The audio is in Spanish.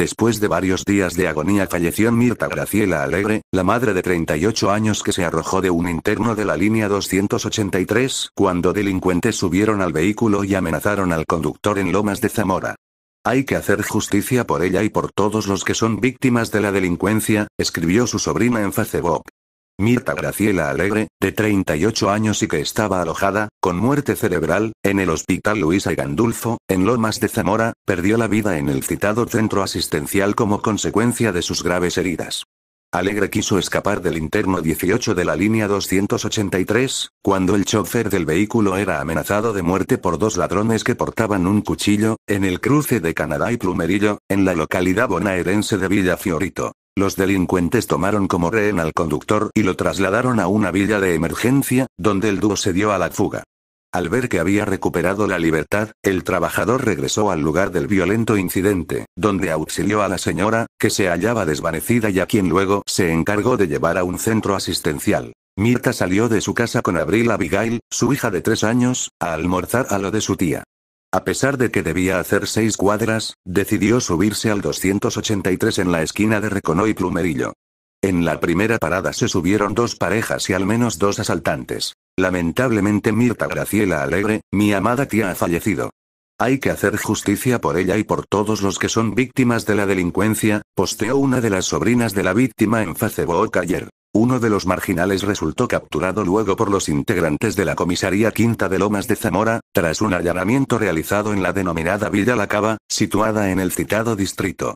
Después de varios días de agonía falleció Mirta Graciela Alegre, la madre de 38 años que se arrojó de un interno de la línea 283 cuando delincuentes subieron al vehículo y amenazaron al conductor en Lomas de Zamora. Hay que hacer justicia por ella y por todos los que son víctimas de la delincuencia, escribió su sobrina en Facebook. Mirta Graciela Alegre, de 38 años y que estaba alojada, con muerte cerebral, en el Hospital Luisa Gandulfo, en Lomas de Zamora, perdió la vida en el citado centro asistencial como consecuencia de sus graves heridas. Alegre quiso escapar del interno 18 de la línea 283, cuando el chofer del vehículo era amenazado de muerte por dos ladrones que portaban un cuchillo, en el cruce de Canadá y Plumerillo, en la localidad bonaerense de Villa Fiorito. Los delincuentes tomaron como rehén al conductor y lo trasladaron a una villa de emergencia, donde el dúo se dio a la fuga. Al ver que había recuperado la libertad, el trabajador regresó al lugar del violento incidente, donde auxilió a la señora, que se hallaba desvanecida y a quien luego se encargó de llevar a un centro asistencial. Mirta salió de su casa con Abril Abigail, su hija de tres años, a almorzar a lo de su tía. A pesar de que debía hacer seis cuadras, decidió subirse al 283 en la esquina de Recono y Plumerillo. En la primera parada se subieron dos parejas y al menos dos asaltantes. Lamentablemente Mirta Graciela Alegre, mi amada tía ha fallecido. Hay que hacer justicia por ella y por todos los que son víctimas de la delincuencia, posteó una de las sobrinas de la víctima en Facebook ayer. Uno de los marginales resultó capturado luego por los integrantes de la comisaría quinta de Lomas de Zamora, tras un allanamiento realizado en la denominada Villa La Cava, situada en el citado distrito.